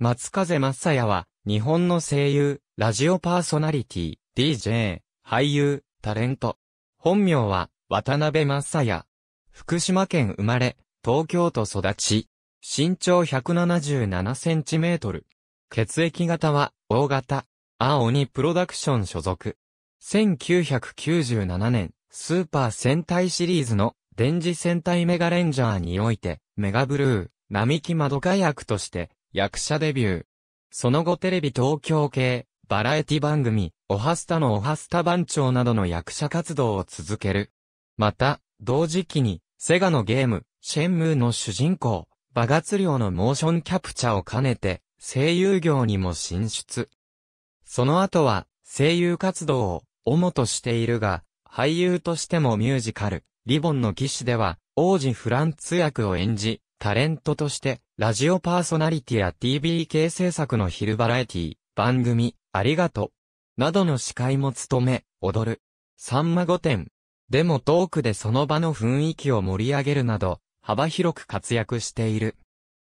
松風正也は、日本の声優、ラジオパーソナリティ、DJ、俳優、タレント。本名は、渡辺正也。福島県生まれ、東京都育ち。身長177センチメートル。血液型は、O 型。青鬼プロダクション所属。1997年、スーパー戦隊シリーズの、電磁戦隊メガレンジャーにおいて、メガブルー、並木窓か役として、役者デビュー。その後テレビ東京系、バラエティ番組、オハスタのオハスタ番長などの役者活動を続ける。また、同時期に、セガのゲーム、シェンムーの主人公、バガツオのモーションキャプチャを兼ねて、声優業にも進出。その後は、声優活動を、主としているが、俳優としてもミュージカル、リボンの騎士では、王子フランツ役を演じ、タレントとして、ラジオパーソナリティや TV k 制作の昼バラエティ、番組、ありがとう、などの司会も務め、踊る。さんま御殿。でもトークでその場の雰囲気を盛り上げるなど、幅広く活躍している。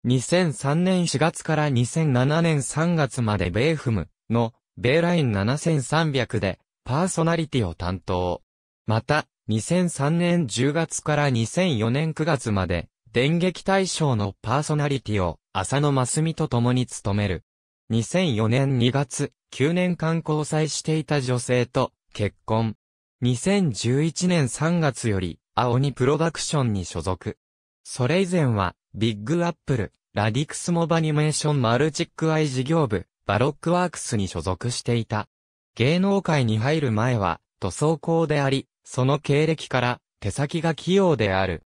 2003年4月から2007年3月までベイフムのベイライン7300でパーソナリティを担当。また、2003年10月から2004年9月まで電撃大賞のパーソナリティを浅野真澄と共に務める。2004年2月、9年間交際していた女性と結婚。2011年3月より、青にプロダクションに所属。それ以前は、ビッグアップル、ラディクスモバニメーションマルチックアイ事業部、バロックワークスに所属していた。芸能界に入る前は、塗装工であり、その経歴から、手先が器用である。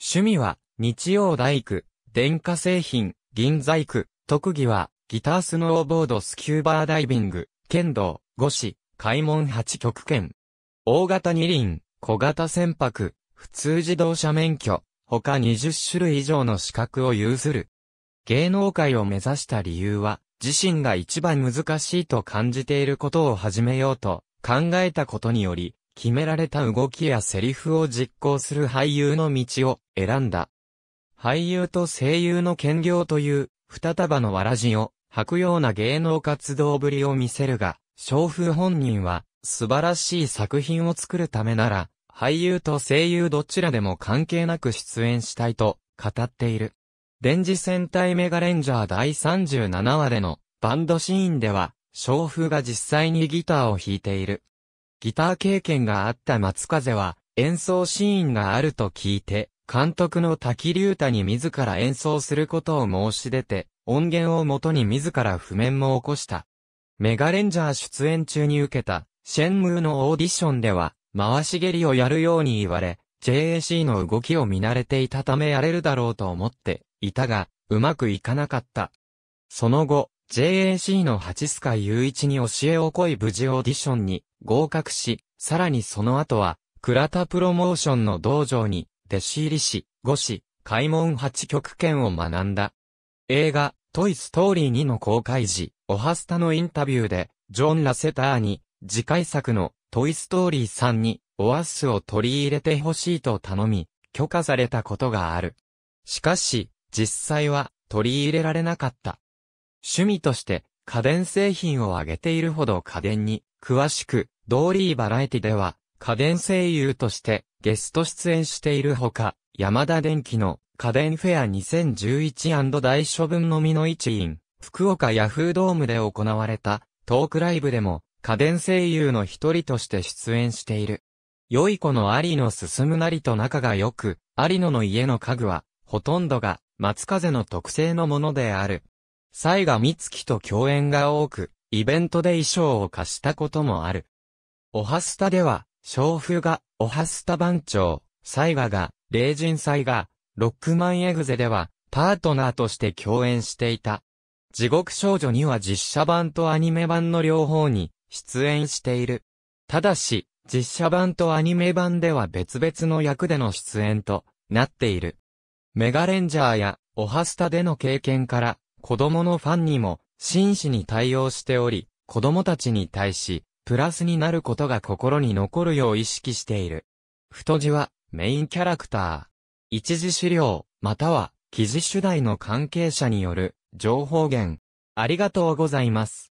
趣味は、日曜大工、電化製品、銀細工、特技は、ギタースノーボードスキューバーダイビング、剣道、五子、開門八極拳。大型二輪、小型船舶、普通自動車免許、他20種類以上の資格を有する。芸能界を目指した理由は、自身が一番難しいと感じていることを始めようと考えたことにより、決められた動きやセリフを実行する俳優の道を選んだ。俳優と声優の兼業という、二束のわらじを、履くような芸能活動ぶりを見せるが、小風本人は、素晴らしい作品を作るためなら、俳優と声優どちらでも関係なく出演したいと、語っている。電磁戦隊メガレンジャー第37話での、バンドシーンでは、小風が実際にギターを弾いている。ギター経験があった松風は、演奏シーンがあると聞いて、監督の滝隆太に自ら演奏することを申し出て、音源をもとに自ら譜面も起こした。メガレンジャー出演中に受けた、シェンムーのオーディションでは、回し蹴りをやるように言われ、JAC の動きを見慣れていたためやれるだろうと思っていたが、うまくいかなかった。その後、JAC の八須賀雄一に教えをこい無事オーディションに合格し、さらにその後は、倉田プロモーションの道場に弟子入りし、五子、開門八極拳を学んだ。映画、トイストーリー2の公開時、オハスタのインタビューで、ジョン・ラセターに、次回作のトイストーリー3に、オアスを取り入れてほしいと頼み、許可されたことがある。しかし、実際は取り入れられなかった。趣味として、家電製品をあげているほど家電に、詳しく、ドーリーバラエティでは、家電声優としてゲスト出演しているほか、山田電機の家電フェア 2011& 大処分のみの一員、福岡ヤフードームで行われたトークライブでも家電声優の一人として出演している。良い子の有野進むなりと仲が良く、有野の家の家具は、ほとんどが、松風の特製のものである。西賀美月と共演が多く、イベントで衣装を貸したこともある。おはスタでは、娼婦が、オハスタ番長、サイガが、霊人サイガ、ロックマンエグゼでは、パートナーとして共演していた。地獄少女には実写版とアニメ版の両方に出演している。ただし、実写版とアニメ版では別々の役での出演となっている。メガレンジャーやオハスタでの経験から、子供のファンにも真摯に対応しており、子供たちに対し、プラスになることが心に残るよう意識している。太字は、メインキャラクター。一次資料、または、記事主題の関係者による、情報源。ありがとうございます。